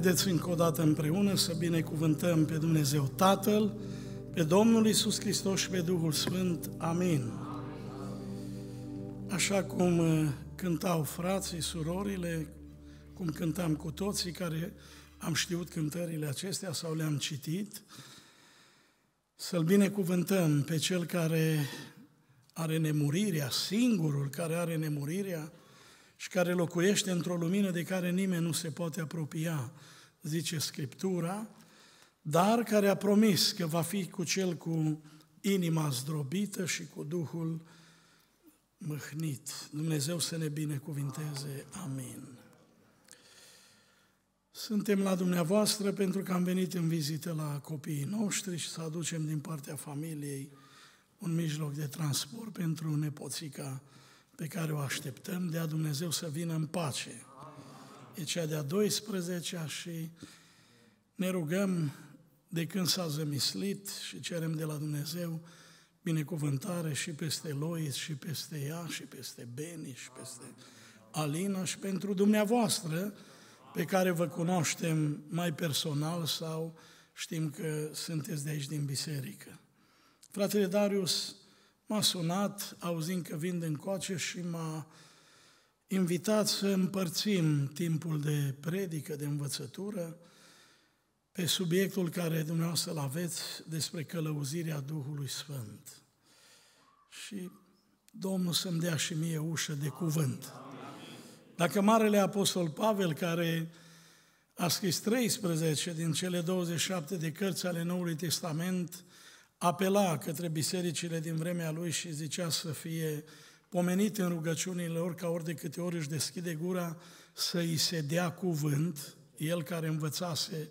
Haideți încă o dată împreună să binecuvântăm pe Dumnezeu Tatăl, pe Domnul Isus Hristos și pe Duhul Sfânt. Amin. Așa cum uh, cântau frații, surorile, cum cântam cu toții care am știut cântările acestea sau le-am citit, să-L binecuvântăm pe Cel care are nemurirea, singurul care are nemurirea, și care locuiește într-o lumină de care nimeni nu se poate apropia, zice Scriptura, dar care a promis că va fi cu cel cu inima zdrobită și cu Duhul mâhnit. Dumnezeu să ne binecuvinteze. Amin. Suntem la dumneavoastră pentru că am venit în vizită la copiii noștri și să aducem din partea familiei un mijloc de transport pentru nepoțica pe care o așteptăm, a Dumnezeu să vină în pace. E cea de-a 12-a și ne rugăm de când s-a zămislit și cerem de la Dumnezeu binecuvântare și peste Lois, și peste ea, și peste Beni, și peste Alina, și pentru dumneavoastră, pe care vă cunoaștem mai personal sau știm că sunteți de aici din biserică. Fratele Darius, M-a sunat, auzind că vin din coace și m-a invitat să împărțim timpul de predică, de învățătură, pe subiectul care dumneavoastră îl aveți despre călăuzirea Duhului Sfânt. Și Domnul să-mi dea și mie ușă de cuvânt. Dacă Marele Apostol Pavel, care a scris 13 din cele 27 de cărți ale Noului Testament, apela către bisericile din vremea lui și zicea să fie pomenit în rugăciunile lor, ca ori de câte ori își deschide gura, să îi se dea cuvânt, el care învățase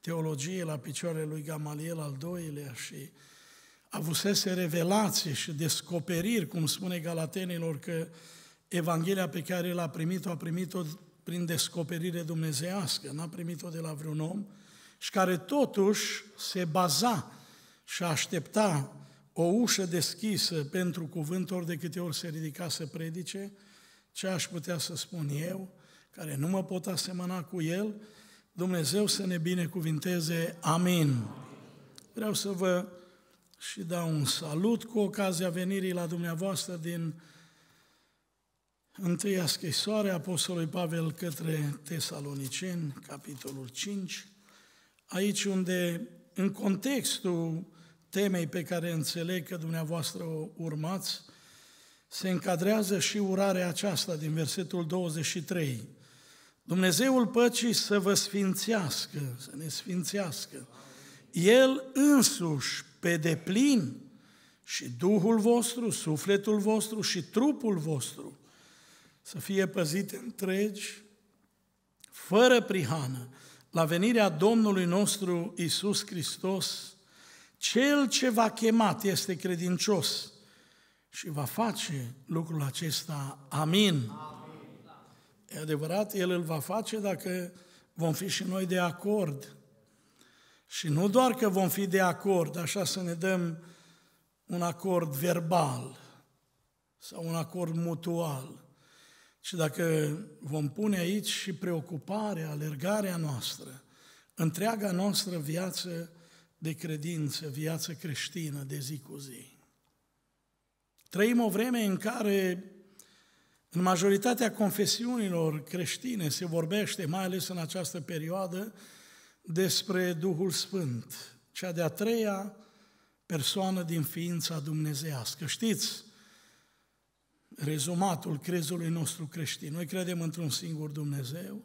teologie la picioarele lui Gamaliel al doilea și avusese revelații și descoperiri, cum spune Galatenilor, că Evanghelia pe care l-a primit-o, a primit-o prin descoperire dumnezească, n-a primit-o de la vreun om, și care totuși se baza și aștepta o ușă deschisă pentru cuvânt ori de câte ori se ridica să predice, ce aș putea să spun eu, care nu mă pot asemăna cu el, Dumnezeu să ne binecuvinteze. Amin. Vreau să vă și dau un salut cu ocazia venirii la dumneavoastră din întâia scrisoare Apostolului Pavel către Tesaloniceni, capitolul 5, aici unde, în contextul temei pe care înțeleg că dumneavoastră o urmați, se încadrează și urarea aceasta din versetul 23. Dumnezeul păcii să vă sfințească, să ne sfințească. El însuși, pe deplin, și Duhul vostru, sufletul vostru și trupul vostru să fie păzite întregi, fără prihană, la venirea Domnului nostru Isus Hristos, cel ce va chemat este credincios și va face lucrul acesta. Amin. Amin. E adevărat, El îl va face dacă vom fi și noi de acord. Și nu doar că vom fi de acord, așa să ne dăm un acord verbal sau un acord mutual, ci dacă vom pune aici și preocuparea, alergarea noastră, întreaga noastră viață de credință, viață creștină de zi cu zi. Trăim o vreme în care în majoritatea confesiunilor creștine se vorbește, mai ales în această perioadă, despre Duhul Sfânt, cea de-a treia persoană din ființa dumnezească. Știți, rezumatul crezului nostru creștin. Noi credem într-un singur Dumnezeu,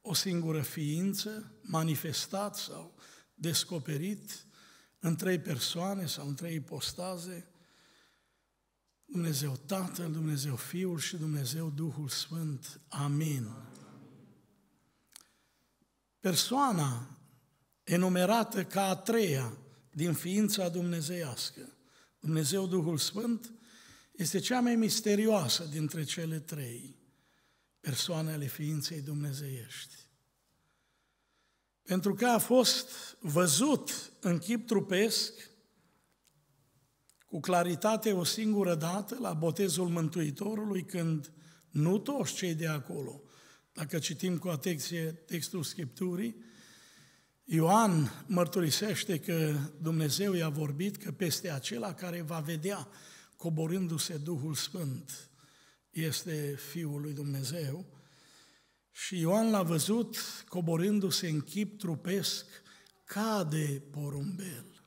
o singură ființă, manifestat sau descoperit în trei persoane sau în trei ipostaze, Dumnezeu Tatăl, Dumnezeu Fiul și Dumnezeu Duhul Sfânt. Amin. Persoana enumerată ca a treia din ființa dumnezeiască, Dumnezeu Duhul Sfânt, este cea mai misterioasă dintre cele trei persoane ale ființei dumnezeiești. Pentru că a fost văzut în chip trupesc cu claritate o singură dată la botezul Mântuitorului când nu toți cei de acolo, dacă citim cu atenție textul Scripturii, Ioan mărturisește că Dumnezeu i-a vorbit că peste acela care va vedea coborându-se Duhul Sfânt este Fiul lui Dumnezeu și Ioan l-a văzut coborându-se în chip trupesc ca de porumbel.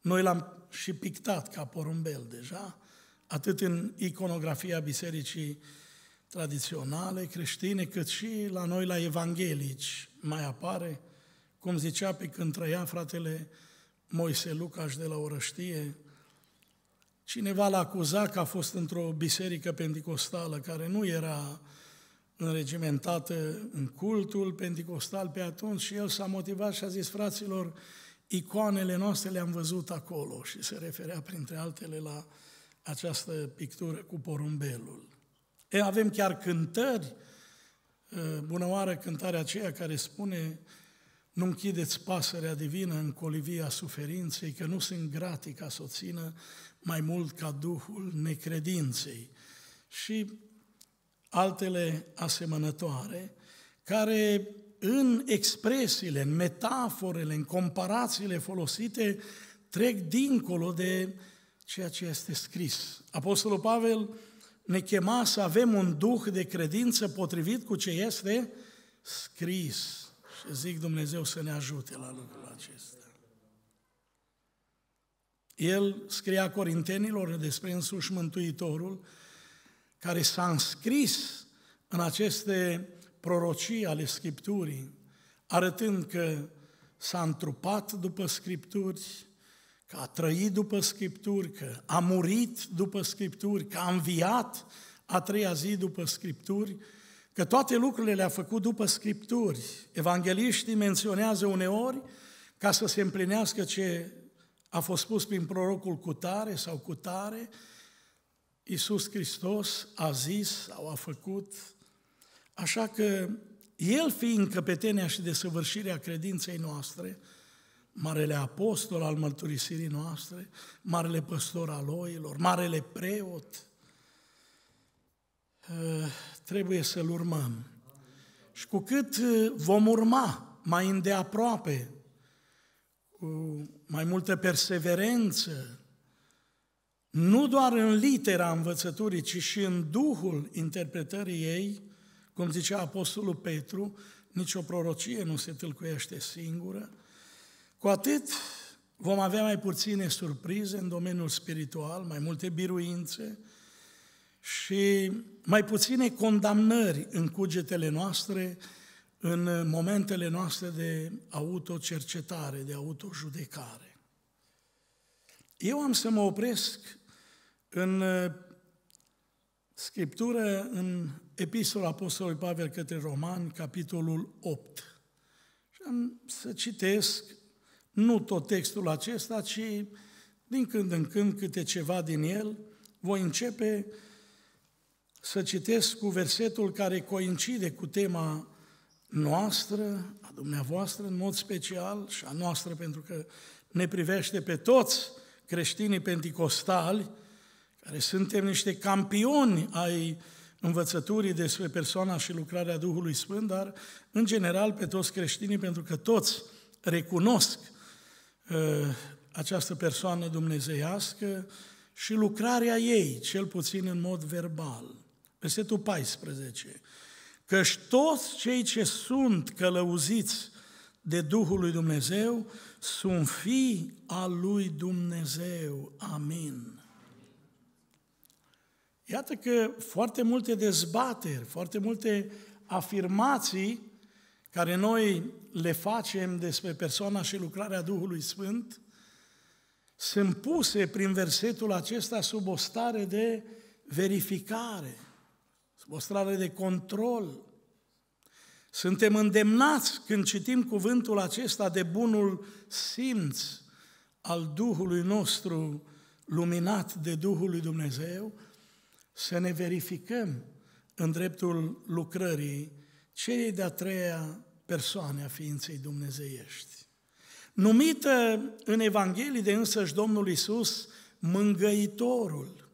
Noi l-am și pictat ca porumbel deja, atât în iconografia bisericii tradiționale creștine, cât și la noi, la evanghelici, mai apare, cum zicea pe când trăia fratele Moise Lucaș de la Orăștie, cineva l-a acuzat că a fost într-o biserică pentecostală care nu era înregimentată în cultul pentecostal pe atunci și el s-a motivat și a zis, fraților, icoanele noastre le-am văzut acolo și se referea printre altele la această pictură cu porumbelul. E, avem chiar cântări, bună oară cântarea aceea care spune nu închideți pasărea divină în colivia suferinței, că nu sunt gratii ca să o țină mai mult ca Duhul necredinței. Și altele asemănătoare, care în expresiile, în metaforele, în comparațiile folosite, trec dincolo de ceea ce este scris. Apostolul Pavel ne chema să avem un duh de credință potrivit cu ce este scris. Și zic Dumnezeu să ne ajute la lucrul acesta. El scria corintenilor despre însuși Mântuitorul, care s-a înscris în aceste prorocii ale Scripturii, arătând că s-a întrupat după Scripturi, că a trăit după Scripturi, că a murit după Scripturi, că a înviat a treia zi după Scripturi, că toate lucrurile le-a făcut după Scripturi. Evangeliștii menționează uneori ca să se împlinească ce a fost spus prin prorocul cutare sau cutare, Iisus Hristos a zis sau a făcut, așa că El fiind căpetenia și desăvârșirea credinței noastre, Marele Apostol al mărturisirii noastre, Marele Păstor al oilor, Marele Preot, eh, trebuie să-L urmăm. Și cu cât eh, vom urma mai îndeaproape, cu mai multă perseverență, nu doar în litera învățăturii, ci și în duhul interpretării ei, cum zicea Apostolul Petru, nicio prorocie nu se tâlcuiește singură, cu atât vom avea mai puține surprize în domeniul spiritual, mai multe biruințe și mai puține condamnări în cugetele noastre, în momentele noastre de autocercetare, de autojudecare. Eu am să mă opresc în uh, Scriptură, în Epistola Apostolului Pavel către Romani, capitolul 8. Și am să citesc nu tot textul acesta, ci din când în când câte ceva din el. Voi începe să citesc cu versetul care coincide cu tema noastră, a dumneavoastră în mod special și a noastră pentru că ne privește pe toți creștinii penticostali, care suntem niște campioni ai învățăturii despre persoana și lucrarea Duhului Sfânt, dar în general pe toți creștinii, pentru că toți recunosc uh, această persoană dumnezeiască și lucrarea ei, cel puțin în mod verbal. Versetul 14. Căci toți cei ce sunt călăuziți de Duhul lui Dumnezeu sunt fi al lui Dumnezeu. Amin. Iată că foarte multe dezbateri, foarte multe afirmații care noi le facem despre persoana și lucrarea Duhului Sfânt sunt puse prin versetul acesta sub o stare de verificare, sub o stare de control, suntem îndemnați când citim cuvântul acesta de bunul simț al Duhului nostru, luminat de Duhul lui Dumnezeu, să ne verificăm în dreptul lucrării celei de-a treia persoane a ființei dumnezeiești. Numită în Evanghelie de însăși Domnul Isus mângăitorul,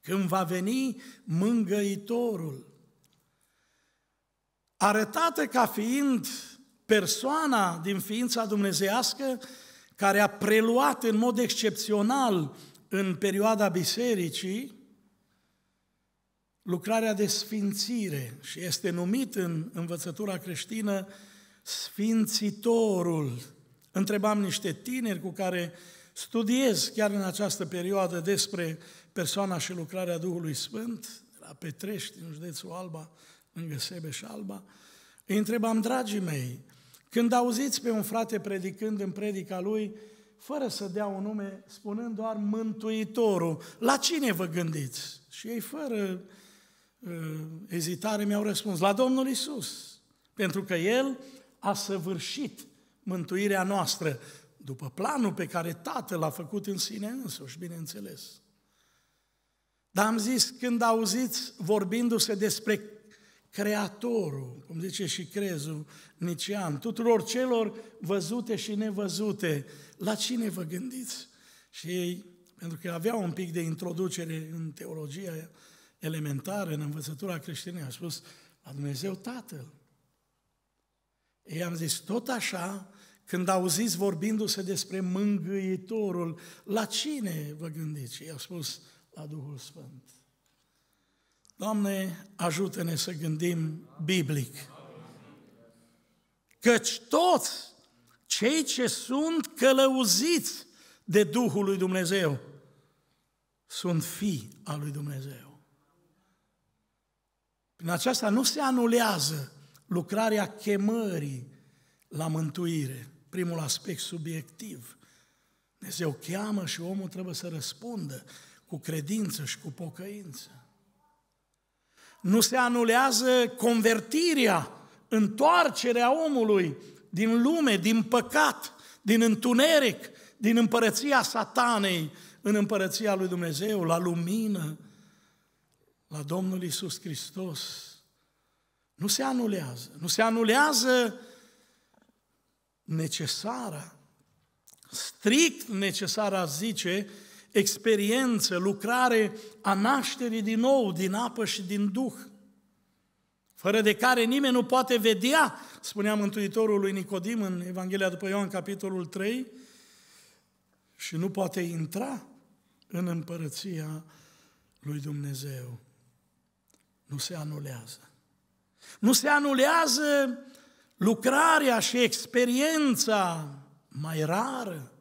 când va veni mângăitorul, arătată ca fiind persoana din ființa dumnezeiască care a preluat în mod excepțional în perioada bisericii lucrarea de sfințire și este numit în învățătura creștină Sfințitorul. Întrebam niște tineri cu care studiez chiar în această perioadă despre persoana și lucrarea Duhului Sfânt, la Petrești, în județul Alba, în Găsebe și Alba, îi întrebam, dragii mei, când auziți pe un frate predicând în predica lui, fără să dea un nume, spunând doar Mântuitorul, la cine vă gândiți? Și ei, fără uh, ezitare, mi-au răspuns, la Domnul Isus, pentru că El a săvârșit mântuirea noastră după planul pe care Tatăl a făcut în sine însuși, bineînțeles. Dar am zis, când auziți vorbindu-se despre Creatorul, cum zice și crezul nician, tuturor celor văzute și nevăzute, la cine vă gândiți? Și ei, pentru că aveau un pic de introducere în teologia elementară, în învățătura creștină, au spus, la Dumnezeu Tatăl. Ei am zis, tot așa, când auziți vorbindu-se despre mângâitorul, la cine vă gândiți? I-au spus, la Duhul Sfânt. Doamne, ajută-ne să gândim biblic. Căci toți cei ce sunt călăuziți de Duhul lui Dumnezeu sunt fii al lui Dumnezeu. Prin aceasta nu se anulează lucrarea chemării la mântuire, primul aspect subiectiv. Dumnezeu cheamă și omul trebuie să răspundă cu credință și cu pocăință nu se anulează convertirea, întoarcerea omului din lume, din păcat, din întuneric, din împărăția satanei în împărăția lui Dumnezeu, la lumină, la Domnul Isus Hristos. Nu se anulează. Nu se anulează necesara, strict necesara, zice, experiență, lucrare a nașterii din nou, din apă și din Duh, fără de care nimeni nu poate vedea, spunea Mântuitorul lui Nicodim în Evanghelia după Ioan, capitolul 3, și nu poate intra în împărăția lui Dumnezeu. Nu se anulează. Nu se anulează lucrarea și experiența mai rară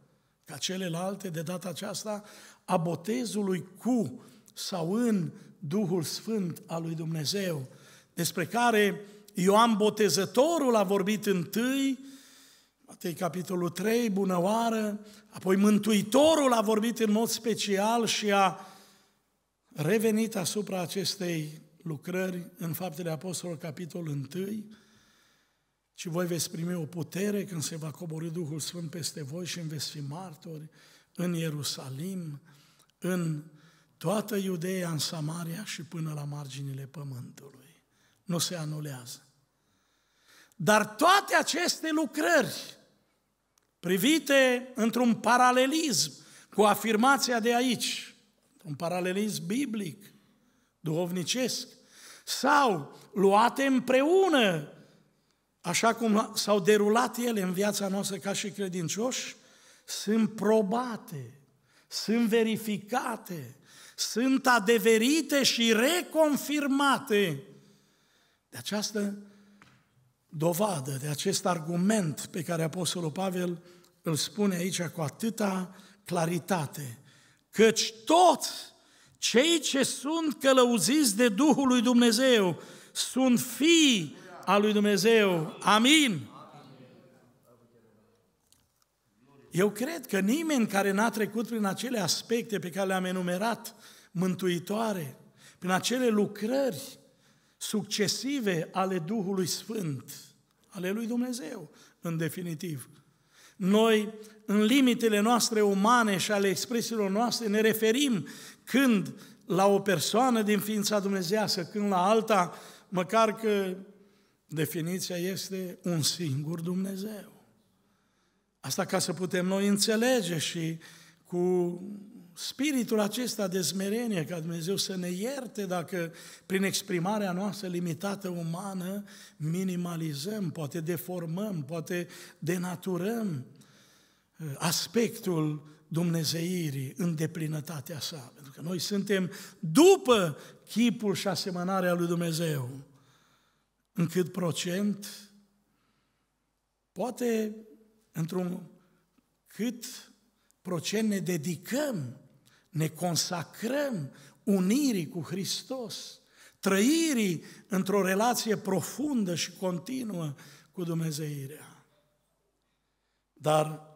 ca celelalte de data aceasta, a botezului cu sau în Duhul Sfânt al lui Dumnezeu, despre care Ioan Botezătorul a vorbit întâi, Matei capitolul 3, bună oară, apoi Mântuitorul a vorbit în mod special și a revenit asupra acestei lucrări în Faptele Apostolilor capitolul 1, și voi veți primi o putere când se va coborî Duhul Sfânt peste voi și îmi veți fi martori în Ierusalim, în toată Iudeea, în Samaria și până la marginile pământului. Nu se anulează. Dar toate aceste lucrări, privite într-un paralelism cu afirmația de aici, un paralelism biblic, duhovnicesc, sau luate împreună așa cum s-au derulat ele în viața noastră ca și credincioși, sunt probate, sunt verificate, sunt adeverite și reconfirmate de această dovadă, de acest argument pe care Apostolul Pavel îl spune aici cu atâta claritate, căci toți cei ce sunt călăuziți de Duhul lui Dumnezeu sunt fii a lui Dumnezeu. Amin. Eu cred că nimeni care n-a trecut prin acele aspecte pe care le-am enumerat, mântuitoare, prin acele lucrări succesive ale Duhului Sfânt, ale lui Dumnezeu, în definitiv. Noi, în limitele noastre umane și ale expresiilor noastre, ne referim când la o persoană din ființa dumnezească, când la alta, măcar că Definiția este un singur Dumnezeu. Asta ca să putem noi înțelege și cu spiritul acesta de smerenie, ca Dumnezeu să ne ierte dacă prin exprimarea noastră limitată umană minimalizăm, poate deformăm, poate denaturăm uh, aspectul dumnezeirii în deplinătatea sa. Pentru că noi suntem după chipul și asemănarea lui Dumnezeu în cât procent, poate într-un cât procent ne dedicăm, ne consacrăm unirii cu Hristos, trăirii într-o relație profundă și continuă cu Dumnezeirea. Dar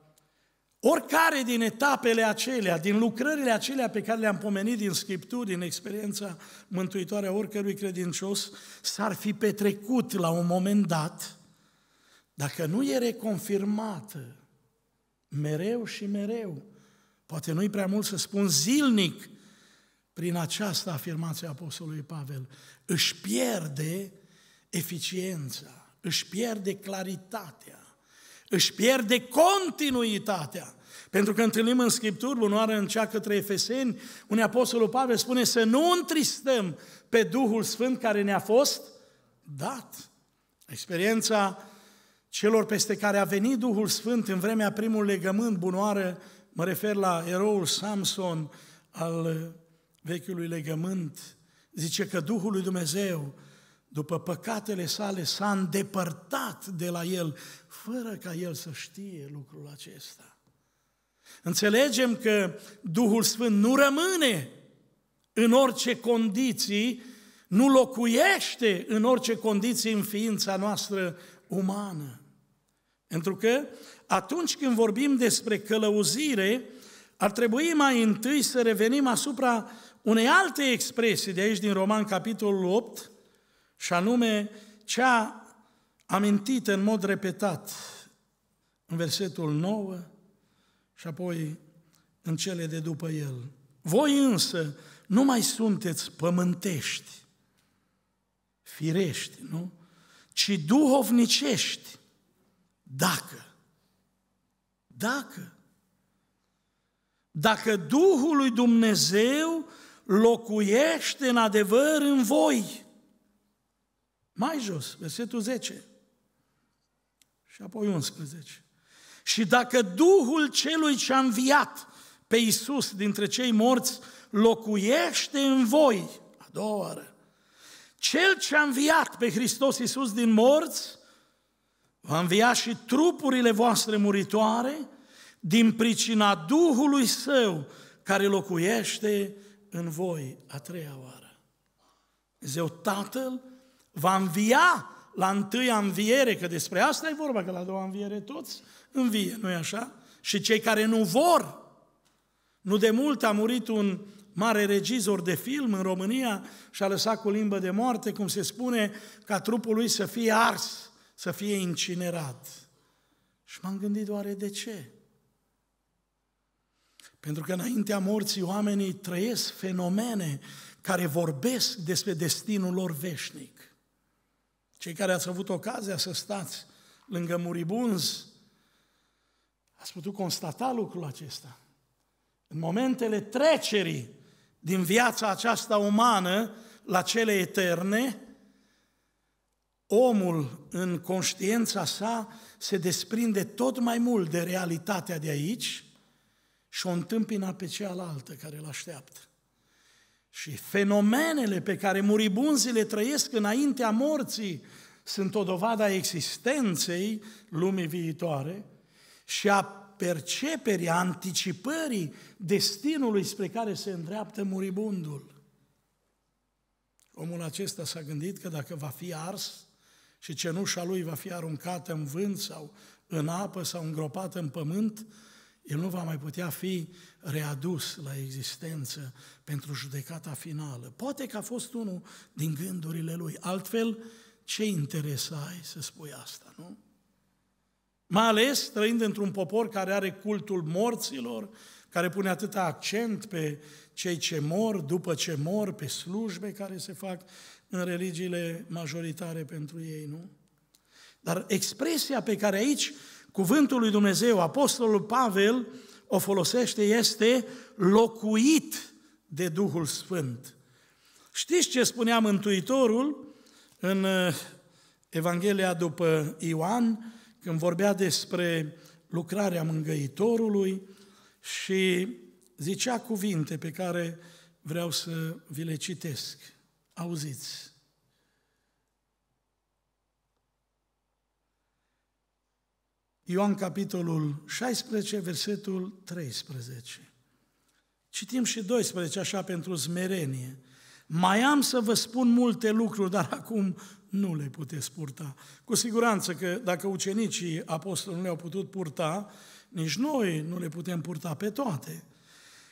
Oricare din etapele acelea, din lucrările acelea pe care le-am pomenit din Scripturi, din experiența mântuitoare a oricărui credincios, s-ar fi petrecut la un moment dat, dacă nu e reconfirmată mereu și mereu, poate nu-i prea mult să spun zilnic, prin această afirmație a Apostolului Pavel, își pierde eficiența, își pierde claritatea, își pierde continuitatea. Pentru că întâlnim în Scripturi, lunoare în cea către Efeseni, un apostolul Pavel spune să nu întristăm pe Duhul Sfânt care ne-a fost dat. Experiența celor peste care a venit Duhul Sfânt în vremea primului legământ, bunoară, mă refer la eroul Samson al vechiului legământ, zice că Duhul lui Dumnezeu după păcatele sale, s-a îndepărtat de la el, fără ca el să știe lucrul acesta. Înțelegem că Duhul Sfânt nu rămâne în orice condiții, nu locuiește în orice condiții în ființa noastră umană. Pentru că atunci când vorbim despre călăuzire, ar trebui mai întâi să revenim asupra unei alte expresii de aici din Roman capitolul 8, și anume cea amintită în mod repetat în versetul 9 și apoi în cele de după el. Voi însă nu mai sunteți pământești, firești, nu? Ci duhovnicești, dacă, dacă, dacă Duhul lui Dumnezeu locuiește în adevăr în voi – mai jos, versetul 10 și apoi 11. Și dacă Duhul celui ce a înviat pe Iisus dintre cei morți locuiește în voi, a doua oară, cel ce a înviat pe Hristos Iisus din morți, va învia și trupurile voastre muritoare din pricina Duhului Său care locuiește în voi a treia oară. Dumnezeu Tatăl, va învia la întâia înviere, că despre asta e vorba, că la a doua înviere toți învie, nu-i așa? Și cei care nu vor, nu de mult a murit un mare regizor de film în România și a lăsat cu limbă de moarte, cum se spune, ca trupul lui să fie ars, să fie incinerat. Și m-am gândit oare de ce? Pentru că înaintea morții oamenii trăiesc fenomene care vorbesc despre destinul lor veșnic. Cei care ați avut ocazia să stați lângă muribunzi, ați putut constata lucrul acesta. În momentele trecerii din viața aceasta umană la cele eterne, omul în conștiința sa se desprinde tot mai mult de realitatea de aici și o întâmpină pe cealaltă care îl așteaptă și fenomenele pe care muribunzii le trăiesc înaintea morții sunt o dovadă a existenței lumii viitoare și a perceperii, a anticipării destinului spre care se îndreaptă muribundul. Omul acesta s-a gândit că dacă va fi ars și cenușa lui va fi aruncată în vânt sau în apă sau îngropată în pământ, el nu va mai putea fi readus la existență pentru judecata finală. Poate că a fost unul din gândurile lui. Altfel, ce interes ai să spui asta, nu? Mai ales trăind într-un popor care are cultul morților, care pune atâta accent pe cei ce mor, după ce mor, pe slujbe care se fac în religiile majoritare pentru ei, nu? Dar expresia pe care aici cuvântul lui Dumnezeu, apostolul Pavel, o folosește este locuit de Duhul Sfânt. Știți ce spunea Mântuitorul în uh, Evanghelia după Ioan, când vorbea despre lucrarea mângăitorului și zicea cuvinte pe care vreau să vi le citesc. Auziți! Ioan capitolul 16, versetul 13. Citim și 12, așa pentru smerenie. Mai am să vă spun multe lucruri, dar acum nu le puteți purta. Cu siguranță că dacă ucenicii apostolului le-au putut purta, nici noi nu le putem purta pe toate.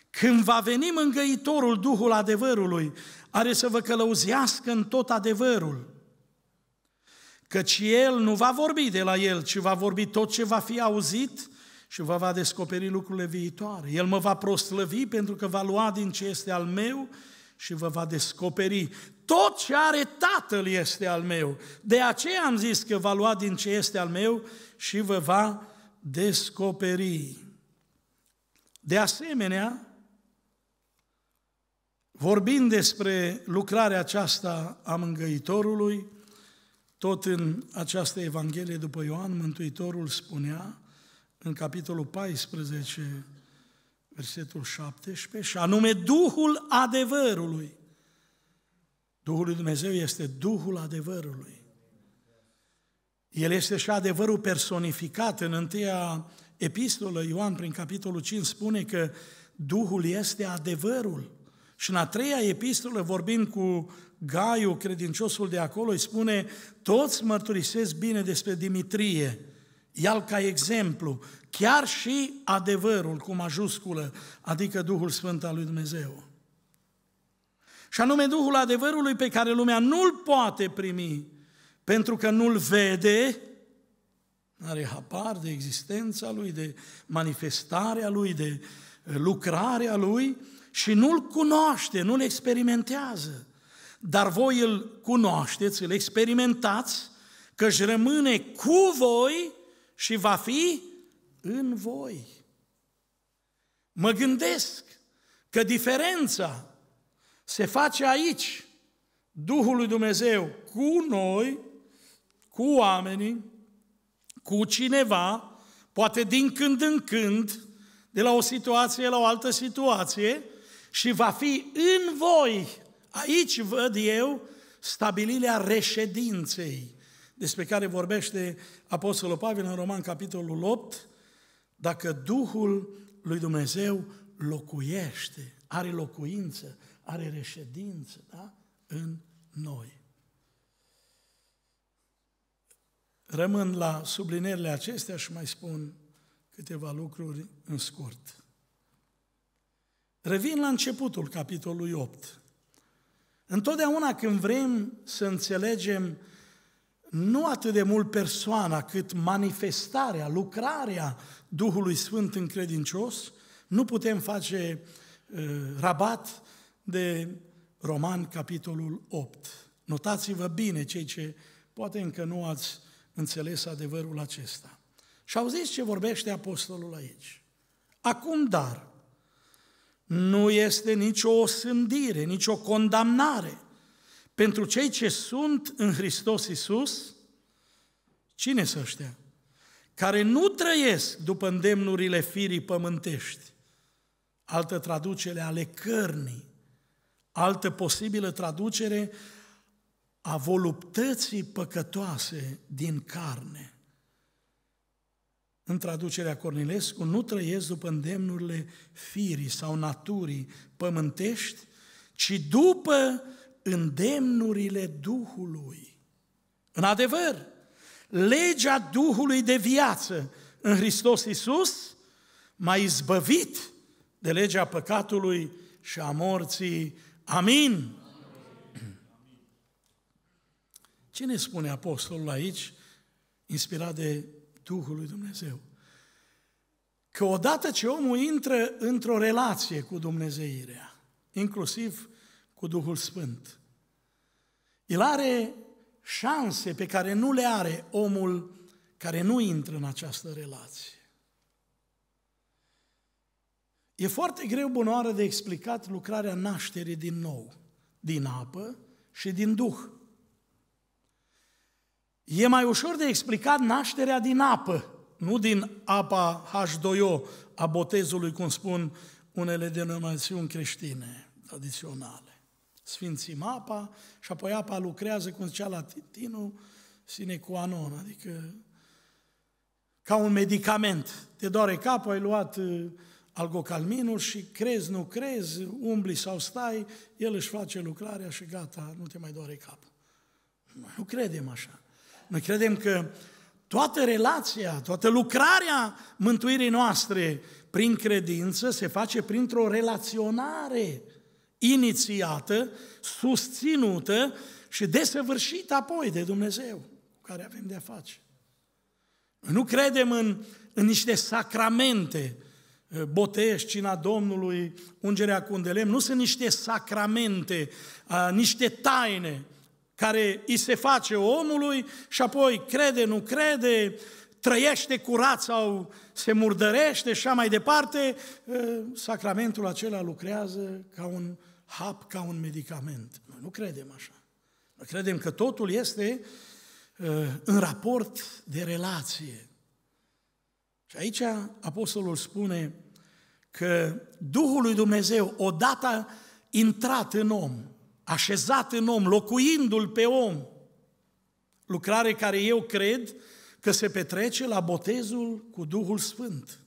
Când va veni mângăitorul Duhul adevărului, are să vă călăuzească în tot adevărul căci El nu va vorbi de la El, ci va vorbi tot ce va fi auzit și vă va descoperi lucrurile viitoare. El mă va proslăvi pentru că va lua din ce este al meu și vă va descoperi. Tot ce are Tatăl este al meu. De aceea am zis că va lua din ce este al meu și vă va descoperi. De asemenea, vorbind despre lucrarea aceasta a mângăitorului, tot în această Evanghelie după Ioan, Mântuitorul spunea, în capitolul 14, versetul 17, și anume Duhul adevărului. Duhul lui Dumnezeu este Duhul adevărului. El este și adevărul personificat. În întâia epistolă Ioan, prin capitolul 5, spune că Duhul este adevărul. Și în a treia epistolă, vorbind cu Gaiu, credinciosul de acolo, îi spune, toți mărturisesc bine despre Dimitrie, ia ca exemplu, chiar și adevărul cu majusculă, adică Duhul Sfânt al lui Dumnezeu. Și anume Duhul adevărului pe care lumea nu-l poate primi, pentru că nu-l vede, are hapar de existența lui, de manifestarea lui, de lucrarea lui, și nu-l cunoaște, nu-l experimentează. Dar voi îl cunoașteți, îl experimentați, că își rămâne cu voi și va fi în voi. Mă gândesc că diferența se face aici. Duhul lui Dumnezeu cu noi, cu oamenii, cu cineva, poate din când în când, de la o situație la o altă situație, și va fi în voi. Aici văd eu stabilirea reședinței despre care vorbește Apostolul Pavel în Roman, capitolul 8, dacă Duhul lui Dumnezeu locuiește, are locuință, are reședință da? în noi. Rămân la sublinierile acestea și mai spun câteva lucruri în scurt. Revin la începutul capitolului 8. Întotdeauna când vrem să înțelegem nu atât de mult persoana, cât manifestarea, lucrarea Duhului Sfânt în credincios, nu putem face uh, rabat de Roman, capitolul 8. Notați-vă bine, cei ce poate încă nu ați înțeles adevărul acesta. Și auziți ce vorbește apostolul aici. Acum, dar, nu este nicio osândire, nicio condamnare. Pentru cei ce sunt în Hristos Isus, cine să ăștia? Care nu trăiesc după îndemnurile firii pământești, altă traducere ale cărnii, altă posibilă traducere a voluptății păcătoase din carne. În traducerea Cornilescu, nu trăiesc după îndemnurile firii sau naturii pământești, ci după îndemnurile Duhului. În adevăr, legea Duhului de viață în Hristos Iisus m-a izbăvit de legea păcatului și a morții. Amin! Ce ne spune apostolul aici, inspirat de Duhul lui Dumnezeu. Că odată ce omul intră într-o relație cu Dumnezeirea, inclusiv cu Duhul Sfânt, el are șanse pe care nu le are omul care nu intră în această relație. E foarte greu, bunoară, de explicat lucrarea nașterii din nou, din apă și din Duh. E mai ușor de explicat nașterea din apă, nu din apa H2O a botezului, cum spun unele denominațiuni creștine tradiționale. Sfințim apa și apoi apa lucrează, cum zicea latinul, sine qua non, adică ca un medicament. Te doare capul, ai luat uh, algocalminul și crezi, nu crezi, umbli sau stai, el își face lucrarea și gata, nu te mai doare capul. nu credem așa. Noi credem că toată relația, toată lucrarea mântuirii noastre prin credință se face printr-o relaționare inițiată, susținută și desăvârșită apoi de Dumnezeu cu care avem de-a face. Nu credem în, în niște sacramente, eh, botești, cina Domnului, ungerea cu un de lemn, nu sunt niște sacramente, eh, niște taine, care îi se face omului și apoi crede, nu crede, trăiește curat sau se murdărește și așa mai departe, ă, sacramentul acela lucrează ca un hap, ca un medicament. Noi nu credem așa. Noi credem că totul este ă, în raport de relație. Și aici apostolul spune că Duhul lui Dumnezeu, odată intrat în om, așezat în om, locuindu-l pe om. Lucrare care eu cred că se petrece la botezul cu Duhul Sfânt.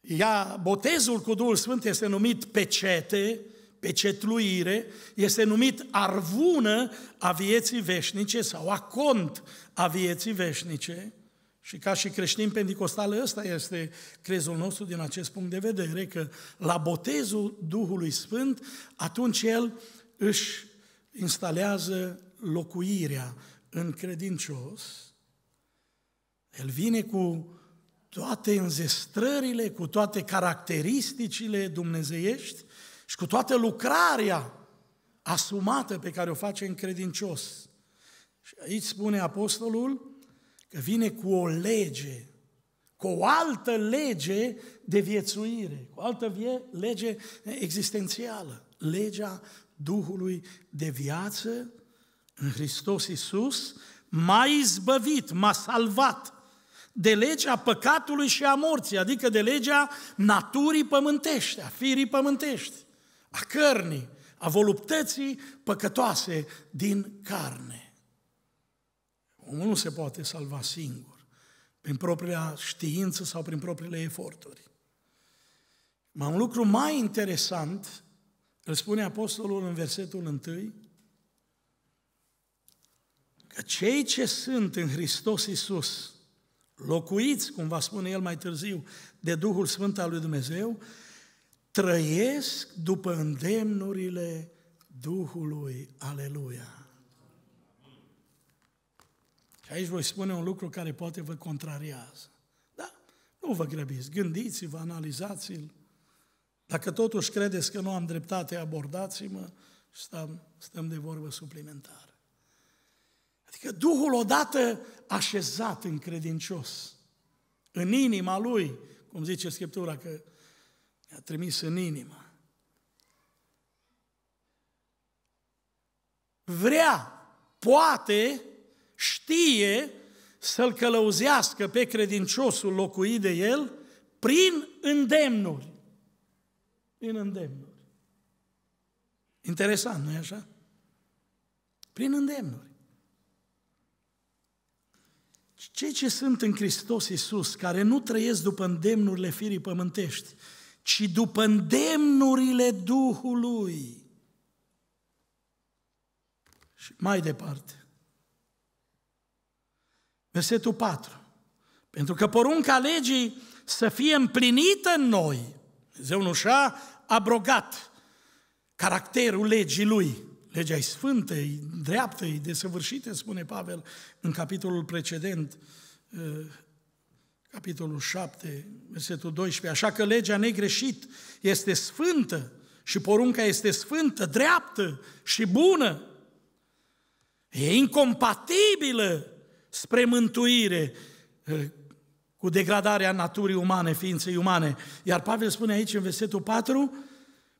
Ia, botezul cu Duhul Sfânt este numit pecete, pecetluire, este numit arvună a vieții veșnice sau acont a vieții veșnice. Și ca și creștin pentecostal, ăsta este crezul nostru din acest punct de vedere, că la botezul Duhului Sfânt, atunci El își instalează locuirea în credincios. El vine cu toate înzestrările, cu toate caracteristicile dumnezeiești și cu toată lucrarea asumată pe care o face în credincios. Și aici spune apostolul, că vine cu o lege, cu o altă lege de viețuire, cu o altă vie, lege existențială, legea Duhului de viață în Hristos Iisus, m-a izbăvit, m-a salvat de legea păcatului și a morții, adică de legea naturii pământești, a firii pământești, a cărnii, a voluptății păcătoase din carne. Omul nu se poate salva singur, prin propria știință sau prin propriile eforturi. Mai un lucru mai interesant, îl spune Apostolul în versetul 1, că cei ce sunt în Hristos Isus, locuiți, cum va spune el mai târziu, de Duhul Sfânt al lui Dumnezeu, trăiesc după îndemnurile Duhului. Aleluia! Și aici voi spune un lucru care poate vă contrariază. Da, nu vă grăbiți, gândiți-vă, analizați-l. Dacă totuși credeți că nu am dreptate, abordați-mă și stăm, stăm de vorbă suplimentară. Adică Duhul odată așezat în credincios, în inima Lui, cum zice Scriptura că a trimis în inimă. Vrea, poate știe să-l călăuzească pe credinciosul locuit de el prin îndemnuri. Prin îndemnuri. Interesant, nu-i așa? Prin îndemnuri. Cei ce sunt în Hristos Iisus, care nu trăiesc după îndemnurile firii pământești, ci după îndemnurile Duhului. Și mai departe. Versetul 4. Pentru că porunca legii să fie împlinită în noi, Dumnezeu nu și-a abrogat caracterul legii lui. Legea e sfântă, e dreaptă, e desăvârșită, spune Pavel în capitolul precedent, eh, capitolul 7, versetul 12. Așa că legea negreșit este sfântă și porunca este sfântă, dreaptă și bună. E incompatibilă spre mântuire, eh, cu degradarea naturii umane, ființei umane. Iar Pavel spune aici în versetul 4,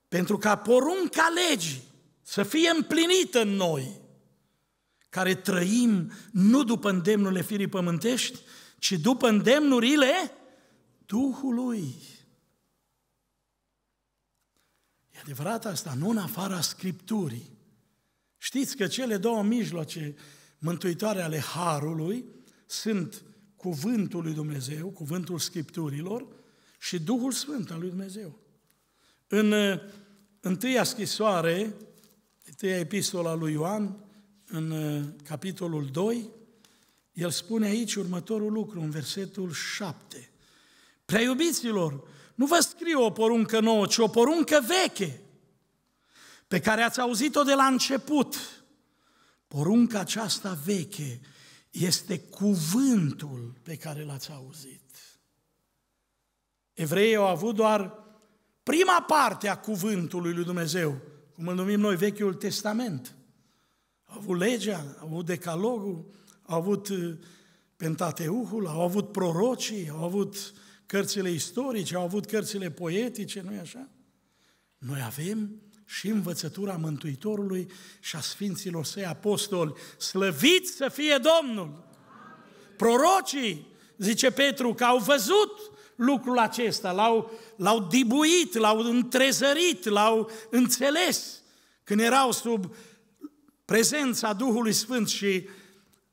pentru ca porunca legii să fie împlinită în noi, care trăim nu după îndemnurile firii pământești, ci după îndemnurile Duhului. E adevărat asta, nu în afara Scripturii. Știți că cele două mijloace mântuitoare ale Harului sunt cuvântul lui Dumnezeu, cuvântul Scripturilor și Duhul Sfânt al lui Dumnezeu. În uh, întâia scrisoare, întâia epistola lui Ioan, în uh, capitolul 2, el spune aici următorul lucru, în versetul 7. Prea iubiților, nu vă scriu o poruncă nouă, ci o poruncă veche, pe care ați auzit-o de la început. Porunca aceasta veche este cuvântul pe care l-ați auzit. Evreii au avut doar prima parte a cuvântului lui Dumnezeu, cum îl numim noi Vechiul Testament. Au avut legea, au avut decalogul, au avut uh, Pentateuhul, au avut prorocii, au avut cărțile istorice, au avut cărțile poetice, nu-i așa? Noi avem și învățătura Mântuitorului și a Sfinților Săi Apostoli. Slăvit să fie Domnul! Prorocii, zice Petru, că au văzut lucrul acesta, l-au, l-au dibuit, l-au întrezărit, l-au înțeles când erau sub prezența Duhului Sfânt și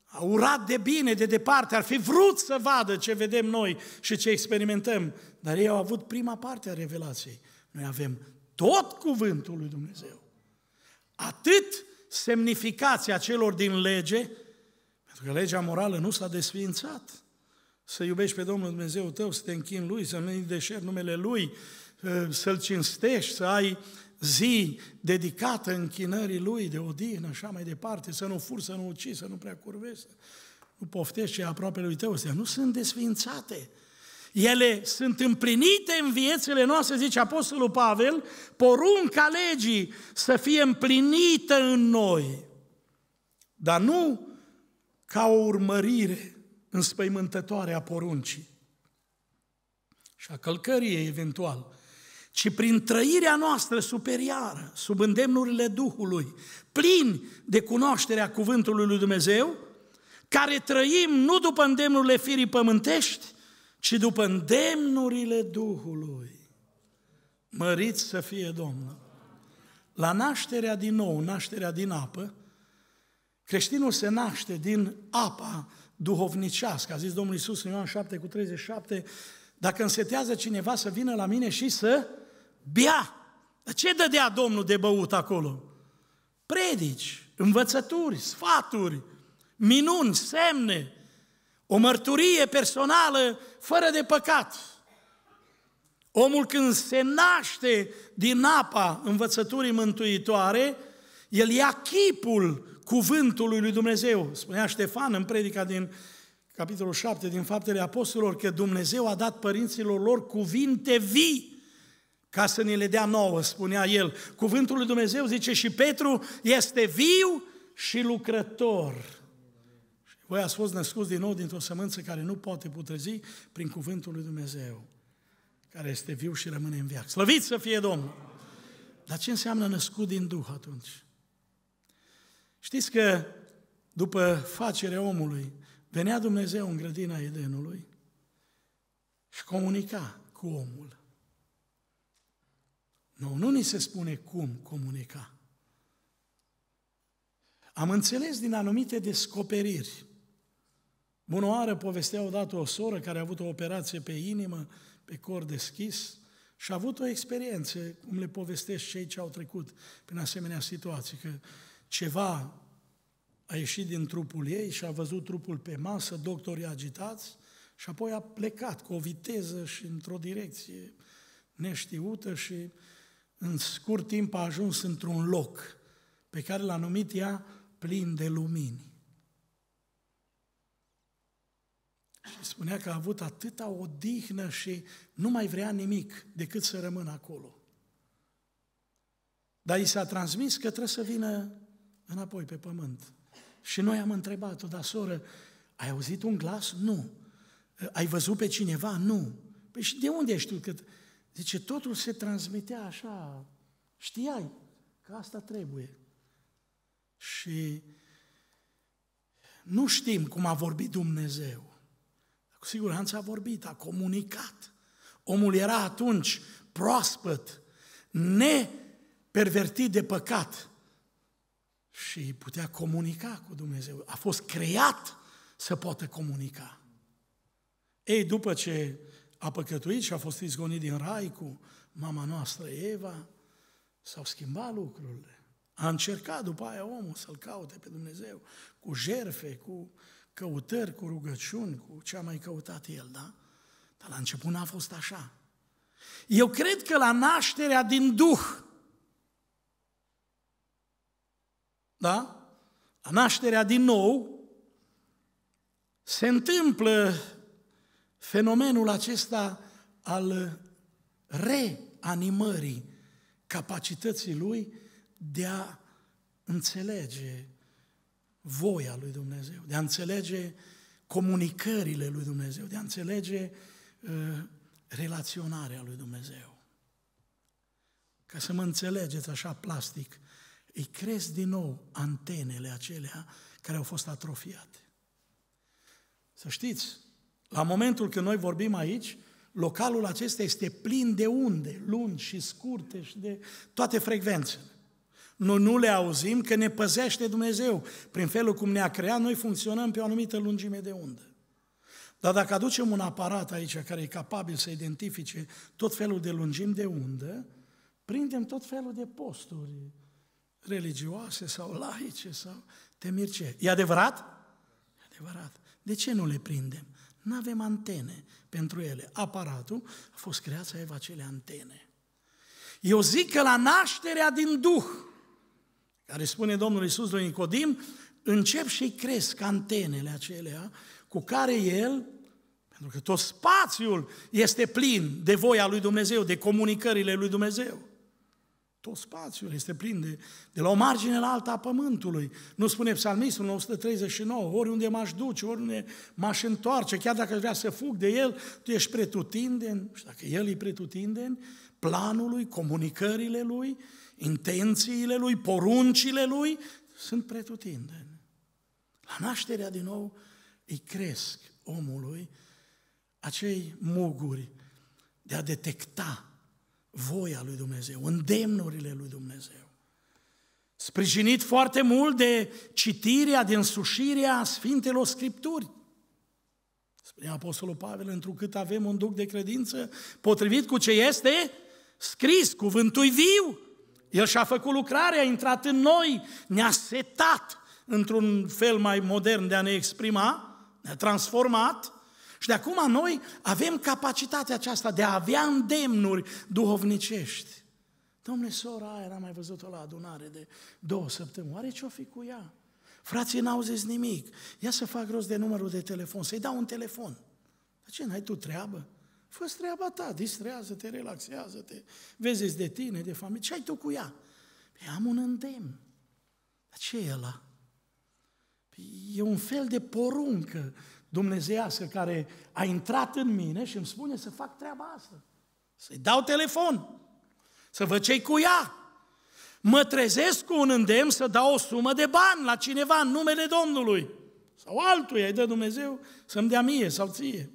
a urat de bine, de departe, ar fi vrut să vadă ce vedem noi și ce experimentăm, dar ei au avut prima parte a revelației. Noi avem tot cuvântul lui Dumnezeu. Atât semnificația celor din lege, pentru că legea morală nu s-a desfințat. Să iubești pe Domnul Dumnezeu tău, să te închin Lui, să nu-i deșer numele Lui, ă, să-L cinstești, să ai zi dedicată închinării Lui de odihnă, așa mai departe, să nu fur, să nu uci, să nu prea curvezi, nu poftești ce aproape lui tău. Astea nu sunt desfințate. Ele sunt împlinite în viețile noastre, zice Apostolul Pavel, porunca legii să fie împlinită în noi, dar nu ca o urmărire înspăimântătoare a poruncii și a călcăriei eventual, ci prin trăirea noastră superioară, sub îndemnurile Duhului, plin de cunoașterea cuvântului lui Dumnezeu, care trăim nu după îndemnurile firii pământești, ci după îndemnurile Duhului. Măriți să fie Domnul! La nașterea din nou, nașterea din apă, creștinul se naște din apa duhovnicească. A zis Domnul Iisus în Ioan 7 cu 37, dacă însetează cineva să vină la mine și să bea. Dar ce dădea Domnul de băut acolo? Predici, învățături, sfaturi, minuni, semne, o mărturie personală fără de păcat. Omul când se naște din apa învățăturii mântuitoare, el ia chipul cuvântului lui Dumnezeu. Spunea Ștefan în predica din capitolul 7 din Faptele Apostolilor că Dumnezeu a dat părinților lor cuvinte vii ca să ne le dea nouă, spunea el. Cuvântul lui Dumnezeu zice și Petru este viu și lucrător. Voi ați fost născuți din nou dintr-o sămânță care nu poate putrezi prin cuvântul lui Dumnezeu, care este viu și rămâne în viață. Slăvit să fie Domnul! Dar ce înseamnă născut din Duh atunci? Știți că după facerea omului, venea Dumnezeu în grădina Edenului și comunica cu omul. Nu, nu ni se spune cum comunica. Am înțeles din anumite descoperiri Bunoară povestea odată o soră care a avut o operație pe inimă, pe cor deschis, și a avut o experiență, cum le povestesc cei ce au trecut prin asemenea situații, că ceva a ieșit din trupul ei și a văzut trupul pe masă, doctorii agitați, și apoi a plecat cu o viteză și într-o direcție neștiută și în scurt timp a ajuns într-un loc pe care l-a numit ea plin de lumini. Și spunea că a avut atâta odihnă și nu mai vrea nimic decât să rămână acolo. Dar i s-a transmis că trebuie să vină înapoi pe pământ. Și noi am întrebat-o, dar soră, ai auzit un glas? Nu. Ai văzut pe cineva? Nu. Păi și de unde ai știut că... Zice, totul se transmitea așa, știai că asta trebuie. Și nu știm cum a vorbit Dumnezeu. Cu siguranță a vorbit, a comunicat. Omul era atunci proaspăt, nepervertit de păcat și putea comunica cu Dumnezeu. A fost creat să poată comunica. Ei, după ce a păcătuit și a fost izgonit din rai cu mama noastră Eva, s-au schimbat lucrurile. A încercat după aia omul să-L caute pe Dumnezeu cu jerfe, cu uh, căutări, cu rugăciuni, cu ce a mai căutat el, da? Dar la început n-a fost așa. Eu cred că la nașterea din Duh, da? La nașterea din nou, se întâmplă fenomenul acesta al reanimării capacității lui de a înțelege voia lui Dumnezeu, de a înțelege comunicările lui Dumnezeu, de a înțelege uh, relaționarea lui Dumnezeu. Ca să mă înțelegeți așa plastic, îi cresc din nou antenele acelea care au fost atrofiate. Să știți, la momentul când noi vorbim aici, localul acesta este plin de unde lungi și scurte și de toate frecvențele. Noi nu le auzim că ne păzește Dumnezeu. Prin felul cum ne-a creat, noi funcționăm pe o anumită lungime de undă. Dar dacă aducem un aparat aici care e capabil să identifice tot felul de lungimi de undă, prindem tot felul de posturi religioase sau laice sau temir ce. E adevărat? E adevărat. De ce nu le prindem? Nu avem antene pentru ele. Aparatul a fost creat să aibă acele antene. Eu zic că la nașterea din Duh, care spune Domnul Iisus lui Nicodim, încep și cresc antenele acelea cu care el, pentru că tot spațiul este plin de voia lui Dumnezeu, de comunicările lui Dumnezeu. Tot spațiul este plin de, de la o margine la alta a pământului. Nu spune psalmistul 139, oriunde m-aș duce, oriunde m-aș întoarce, chiar dacă aș vrea să fug de el, tu ești pretutindeni, și dacă el e pretutindeni, planul lui, comunicările lui, intențiile lui, poruncile lui, sunt pretutindeni. La nașterea din nou îi cresc omului acei muguri de a detecta voia lui Dumnezeu, îndemnurile lui Dumnezeu. Sprijinit foarte mult de citirea, de însușirea Sfintelor Scripturi. Spune Apostolul Pavel, întrucât avem un duc de credință potrivit cu ce este scris, cuvântul viu. El și-a făcut lucrarea, a intrat în noi, ne-a setat într-un fel mai modern de a ne exprima, ne-a transformat și de acum noi avem capacitatea aceasta de a avea îndemnuri duhovnicești. Domne, sora aia n mai văzut-o la adunare de două săptămâni. Oare ce-o fi cu ea? Frații, n au zis nimic. Ia să fac rost de numărul de telefon, să-i dau un telefon. Dar ce, n-ai tu treabă? fă treaba ta, distrează-te, relaxează-te, vezi de tine, de familie, ce ai tu cu ea? Păi am un îndemn. Dar ce e ăla? Păi e un fel de poruncă dumnezeiască care a intrat în mine și îmi spune să fac treaba asta. Să-i dau telefon, să văd ce cu ea. Mă trezesc cu un îndemn să dau o sumă de bani la cineva în numele Domnului. Sau altuia, îi dă Dumnezeu să-mi dea mie sau ție.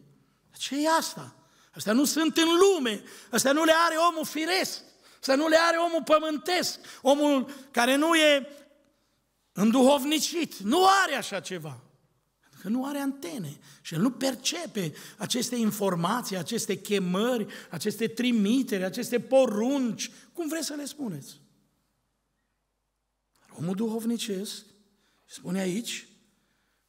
Ce e asta? Astea nu sunt în lume, astea nu le are omul firesc, astea nu le are omul pământesc, omul care nu e înduhovnicit, nu are așa ceva. Că nu are antene și el nu percepe aceste informații, aceste chemări, aceste trimitere, aceste porunci, cum vreți să le spuneți. Omul duhovnicesc, spune aici,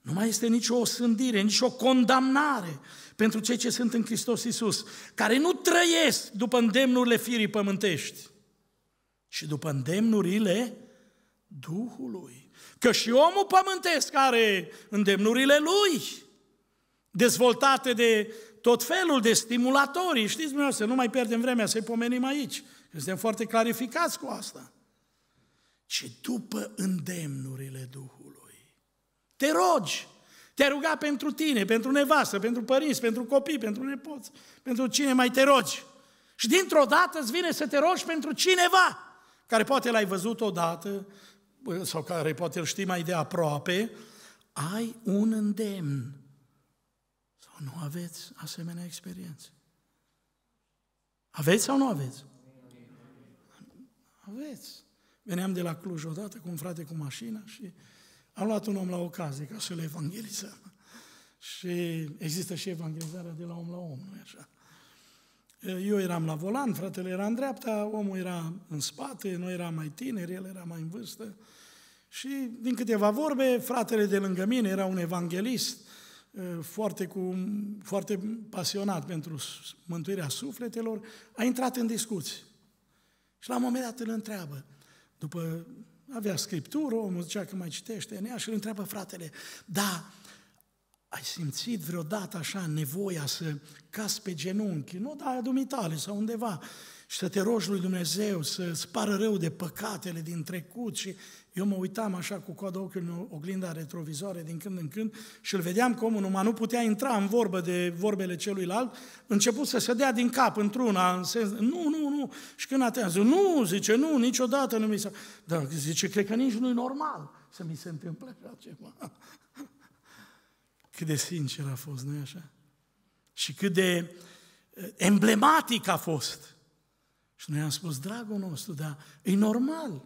nu mai este nicio osândire, nicio condamnare pentru cei ce sunt în Hristos Iisus, care nu trăiesc după îndemnurile firii pământești, ci după îndemnurile Duhului. Că și omul pământesc are îndemnurile lui, dezvoltate de tot felul de stimulatorii. Știți dumneavoastră, nu mai pierdem vremea să-i pomenim aici. Suntem foarte clarificați cu asta. Și după îndemnurile Duhului. Te rogi, te ruga pentru tine, pentru nevastă, pentru părinți, pentru copii, pentru nepoți, pentru cine mai te rogi. Și dintr-o dată îți vine să te rogi pentru cineva care poate l-ai văzut odată sau care poate îl știi mai de aproape, ai un îndemn. Sau nu aveți asemenea experiențe? Aveți sau nu aveți? Aveți. Veneam de la Cluj odată cu un frate cu mașina și am luat un om la ocazie ca să le evangelizăm. Și există și evangelizarea de la om la om, nu așa? Eu eram la volan, fratele era în dreapta, omul era în spate, noi eram mai tineri, el era mai în vârstă. Și din câteva vorbe, fratele de lângă mine era un evanghelist, eh, foarte, cu, foarte pasionat pentru mântuirea sufletelor, a intrat în discuții. Și la un moment dat îl întreabă, după avea scriptură, omul zicea că mai citește în ea și îl întreabă fratele, da, ai simțit vreodată așa nevoia să cazi pe genunchi, nu, da, dumitale sau undeva, și să te rogi lui Dumnezeu, să-ți pară rău de păcatele din trecut și eu mă uitam așa cu coada ochiului în oglinda retrovizoare din când în când și îl vedeam că omul numai nu putea intra în vorbă de vorbele celuilalt, început să se dea din cap într-una, în sens, nu, nu, nu, și când atează, nu, zice, nu, niciodată nu mi se, da, Dar zice, cred că nici nu-i normal să mi se întâmple așa ceva. Cât de sincer a fost, nu-i așa? Și cât de eh, emblematic a fost și noi am spus, dragul nostru, dar e normal.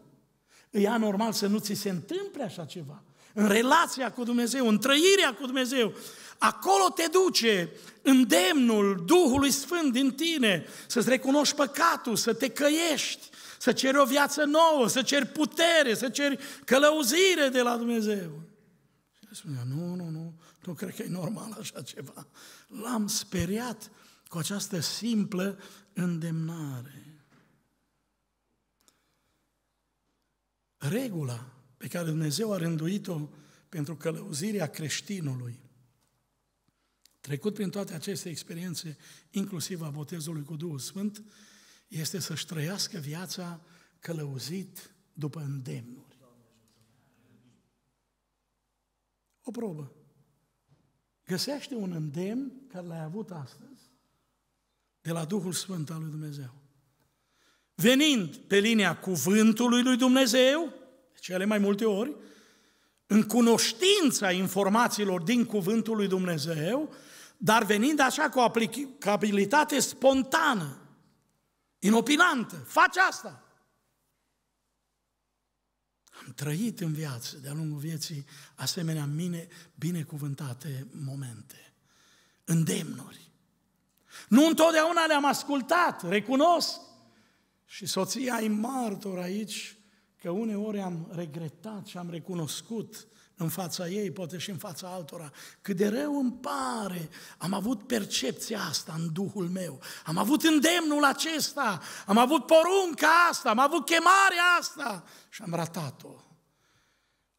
E anormal să nu ți se întâmple așa ceva. În relația cu Dumnezeu, în trăirea cu Dumnezeu, acolo te duce îndemnul Duhului Sfânt din tine să-ți recunoști păcatul, să te căiești, să ceri o viață nouă, să ceri putere, să ceri călăuzire de la Dumnezeu. Și spunea, nu, nu, nu, nu cred că e normal așa ceva. L-am speriat cu această simplă îndemnare. regula pe care Dumnezeu a rânduit-o pentru călăuzirea creștinului, trecut prin toate aceste experiențe, inclusiv a botezului cu Duhul Sfânt, este să-și trăiască viața călăuzit după îndemnuri. O probă. Găsește un îndemn care l-ai avut astăzi de la Duhul Sfânt al lui Dumnezeu venind pe linia cuvântului lui Dumnezeu, cele deci mai multe ori, în cunoștința informațiilor din cuvântul lui Dumnezeu, dar venind așa cu o aplicabilitate spontană, inopinantă. Face asta! Am trăit în viață, de-a lungul vieții, asemenea mine binecuvântate momente, îndemnuri. Nu întotdeauna le-am ascultat, recunosc, și soția e martor aici că uneori am regretat și am recunoscut în fața ei, poate și în fața altora, cât de rău îmi pare, am avut percepția asta în Duhul meu, am avut îndemnul acesta, am avut porunca asta, am avut chemarea asta și am ratat-o.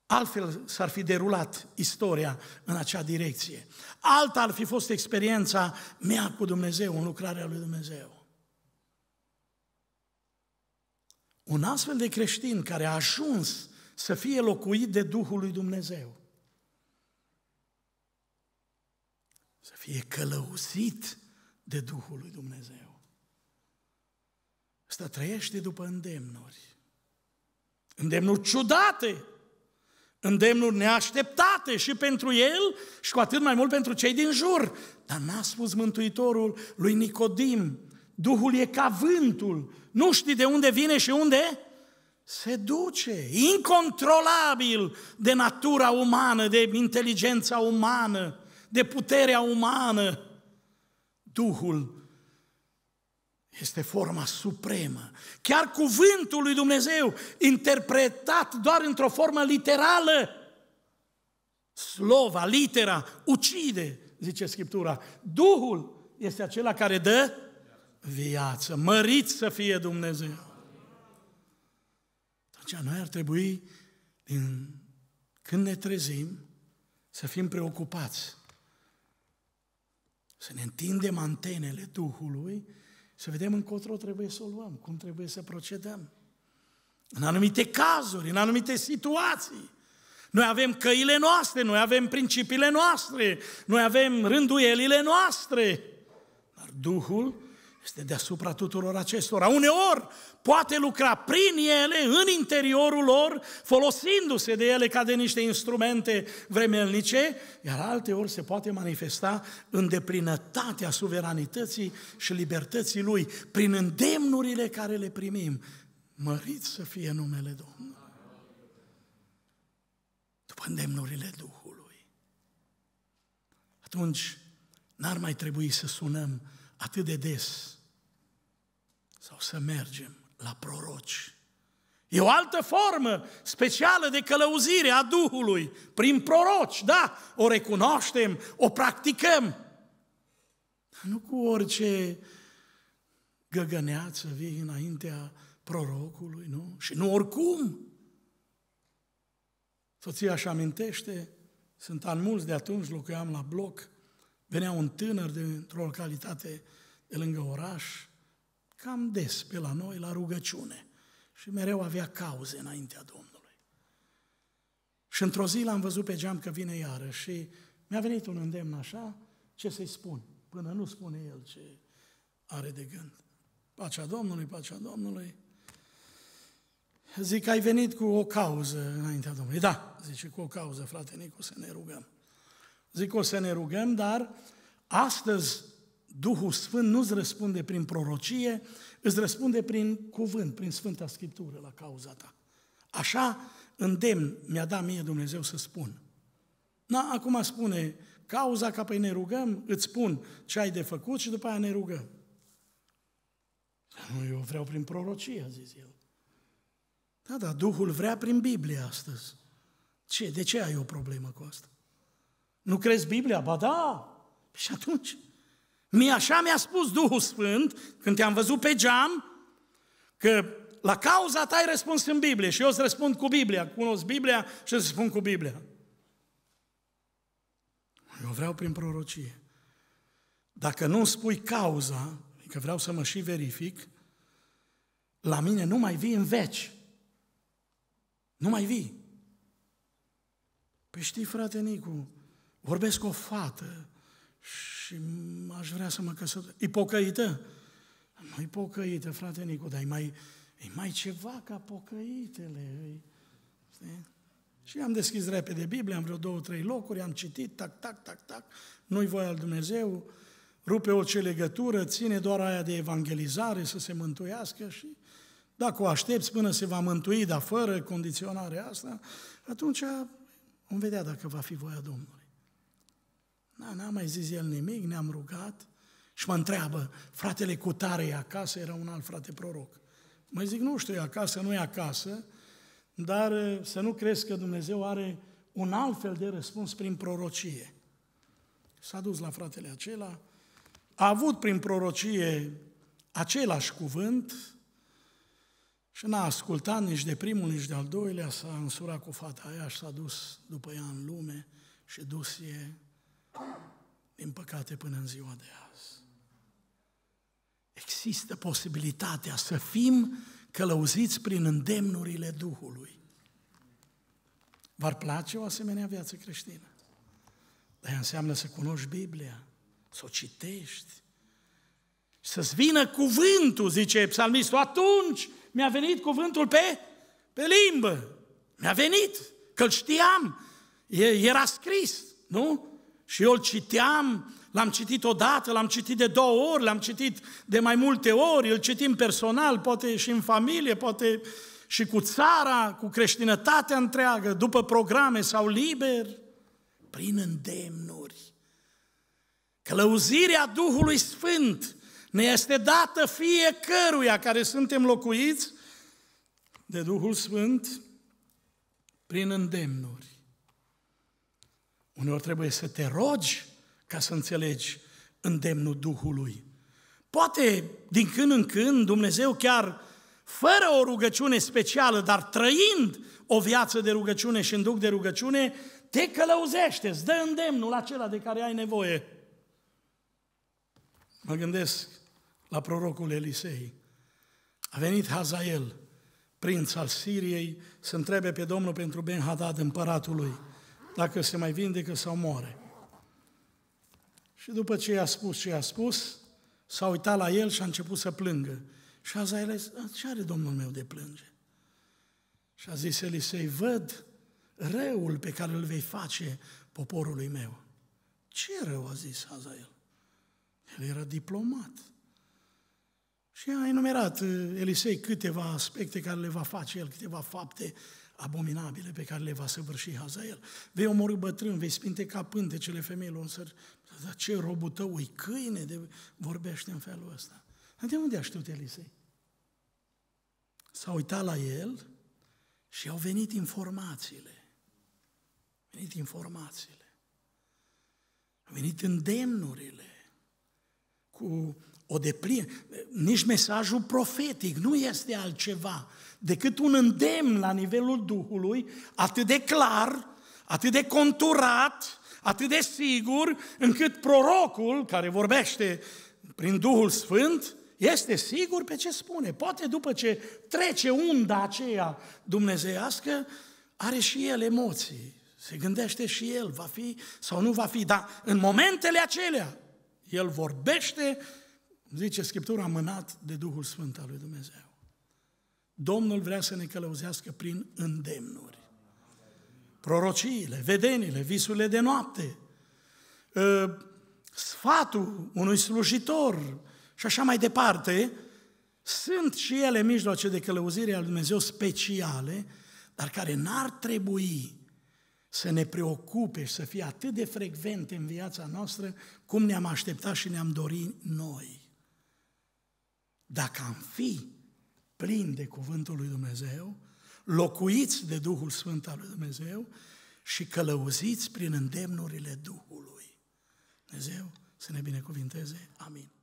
Altfel s-ar fi derulat istoria în acea direcție. Alta ar fi fost experiența mea cu Dumnezeu, în lucrarea lui Dumnezeu. Un astfel de creștin care a ajuns să fie locuit de Duhul lui Dumnezeu, să fie călăuzit de Duhul lui Dumnezeu. Ăsta trăiește după îndemnuri. Îndemnuri ciudate, îndemnuri neașteptate și pentru el și cu atât mai mult pentru cei din jur. Dar n-a spus Mântuitorul lui Nicodim, Duhul e ca vântul, nu știi de unde vine și unde se duce, incontrolabil de natura umană, de inteligența umană, de puterea umană. Duhul este forma supremă. Chiar cuvântul lui Dumnezeu, interpretat doar într-o formă literală, slova, litera, ucide, zice Scriptura. Duhul este acela care dă viață. Măriți să fie Dumnezeu! Deci, noi ar trebui, din când ne trezim, să fim preocupați. Să ne întindem antenele Duhului, să vedem încotro trebuie să o luăm, cum trebuie să procedăm. În anumite cazuri, în anumite situații. Noi avem căile noastre, noi avem principiile noastre, noi avem rânduielile noastre. Dar Duhul este deasupra tuturor acestora. Uneori poate lucra prin ele, în interiorul lor, folosindu-se de ele ca de niște instrumente vremelnice, iar alteori se poate manifesta în deplinătatea suveranității și libertății lui, prin îndemnurile care le primim. Mărit să fie numele Domnului. După îndemnurile Duhului. Atunci, n-ar mai trebui să sunăm atât de des sau să mergem la proroci. E o altă formă specială de călăuzire a Duhului, prin proroci, da, o recunoaștem, o practicăm. Dar nu cu orice găgăneață vii înaintea prorocului, nu? Și nu oricum. Soția își amintește, sunt an mulți de atunci, locuiam la bloc, venea un tânăr dintr-o localitate de lângă oraș, cam des pe la noi la rugăciune și mereu avea cauze înaintea Domnului. Și într-o zi l-am văzut pe geam că vine iară și mi-a venit un îndemn așa, ce să-i spun, până nu spune el ce are de gând. Pacea Domnului, pacea Domnului. Zic, ai venit cu o cauză înaintea Domnului. Da, zice, cu o cauză, frate Nicu, să ne rugăm. Zic, o să ne rugăm, dar astăzi Duhul Sfânt nu îți răspunde prin prorocie, îți răspunde prin cuvânt, prin Sfânta Scriptură la cauza ta. Așa îndemn mi-a dat mie Dumnezeu să spun. Na, acum spune cauza ca pe păi ne rugăm, îți spun ce ai de făcut și după aia ne rugăm. Nu, eu vreau prin prorocie, a zis el. Da, da, Duhul vrea prin Biblie astăzi. Ce? De ce ai o problemă cu asta? Nu crezi Biblia? Ba da! Păi și atunci, Mie așa mi-a spus Duhul Sfânt când te-am văzut pe geam, că la cauza ta ai răspuns în Biblie și eu îți răspund cu Biblia, cunosc Biblia și îți spun cu Biblia. Eu vreau prin prorocie. Dacă nu spui cauza, că adică vreau să mă și verific, la mine nu mai vii în veci. Nu mai vii. Păi știi, frate Nicu, vorbesc cu o fată și aș vrea să mă căsătoresc. E pocăită? Nu e pocăită, frate Nicu, dar e mai, e mai ceva ca pocăitele. E, știi? Și am deschis repede Biblia, am vreo două, trei locuri, am citit, tac, tac, tac, tac, nu-i voia al Dumnezeu, rupe orice legătură, ține doar aia de evangelizare să se mântuiască și dacă o aștepți până se va mântui, dar fără condiționarea asta, atunci vom vedea dacă va fi voia Domnului. Na, n-a mai zis el nimic, ne-am rugat și mă întreabă, fratele Cutare e acasă? Era un alt frate proroc. Mă zic, nu știu, e acasă, nu e acasă, dar eh, să nu crezi că Dumnezeu are un alt fel de răspuns prin prorocie. S-a dus la fratele acela, a avut prin prorocie același cuvânt și n-a ascultat nici de primul, nici de al doilea, s-a însurat cu fata aia și s-a dus după ea în lume și dus e din păcate, până în ziua de azi. Există posibilitatea să fim călăuziți prin îndemnurile Duhului. V-ar place o asemenea viață creștină? Dar înseamnă să cunoști Biblia, să o citești, să-ți vină cuvântul, zice psalmistul, atunci mi-a venit cuvântul pe, pe limbă. Mi-a venit, că știam, e, era scris, nu? Și eu îl citeam, l-am citit odată, l-am citit de două ori, l-am citit de mai multe ori, îl citim personal, poate și în familie, poate și cu țara, cu creștinătatea întreagă, după programe sau liber, prin îndemnuri. Călăuzirea Duhului Sfânt ne este dată fiecăruia care suntem locuiți de Duhul Sfânt prin îndemnuri. Uneori trebuie să te rogi ca să înțelegi îndemnul Duhului. Poate din când în când Dumnezeu chiar fără o rugăciune specială, dar trăind o viață de rugăciune și în duc de rugăciune, te călăuzește, îți dă îndemnul acela de care ai nevoie. Mă gândesc la prorocul Elisei. A venit Hazael, prinț al Siriei, să întrebe pe Domnul pentru Ben-Hadad, împăratul lui dacă se mai vindecă sau moare. Și după ce i-a spus ce i-a spus, s-a uitat la el și a început să plângă. Și a zis, ce are domnul meu de plânge? Și a zis Elisei, văd răul pe care îl vei face poporului meu. Ce rău a zis Azael? El era diplomat. Și a enumerat uh, Elisei câteva aspecte care le va face el, câteva fapte abominabile pe care le va săvârși Hazael. Vei omorâ bătrân, vei spinte ca pântecele femeilor în săr. Dar ce robul tău, ui, câine, de... vorbește în felul ăsta. Dar de unde a știut Elisei? S-a uitat la el și au venit informațiile. Au venit informațiile. Au venit îndemnurile cu o deplină. Nici mesajul profetic nu este altceva decât un îndemn la nivelul Duhului, atât de clar, atât de conturat, atât de sigur, încât prorocul care vorbește prin Duhul Sfânt este sigur pe ce spune. Poate după ce trece unda aceea dumnezeiască, are și el emoții. Se gândește și el, va fi sau nu va fi, dar în momentele acelea, el vorbește, zice Scriptura, mânat de Duhul Sfânt al lui Dumnezeu. Domnul vrea să ne călăuzească prin îndemnuri. Prorociile, vedenile, visurile de noapte, ă, sfatul unui slujitor și așa mai departe, sunt și ele mijloace de călăuzire al Dumnezeu speciale, dar care n-ar trebui să ne preocupe și să fie atât de frecvente în viața noastră cum ne-am așteptat și ne-am dorit noi. Dacă am fi plin de cuvântul lui Dumnezeu, locuiți de Duhul Sfânt al lui Dumnezeu și călăuziți prin îndemnurile Duhului. Dumnezeu să ne binecuvinteze. Amin.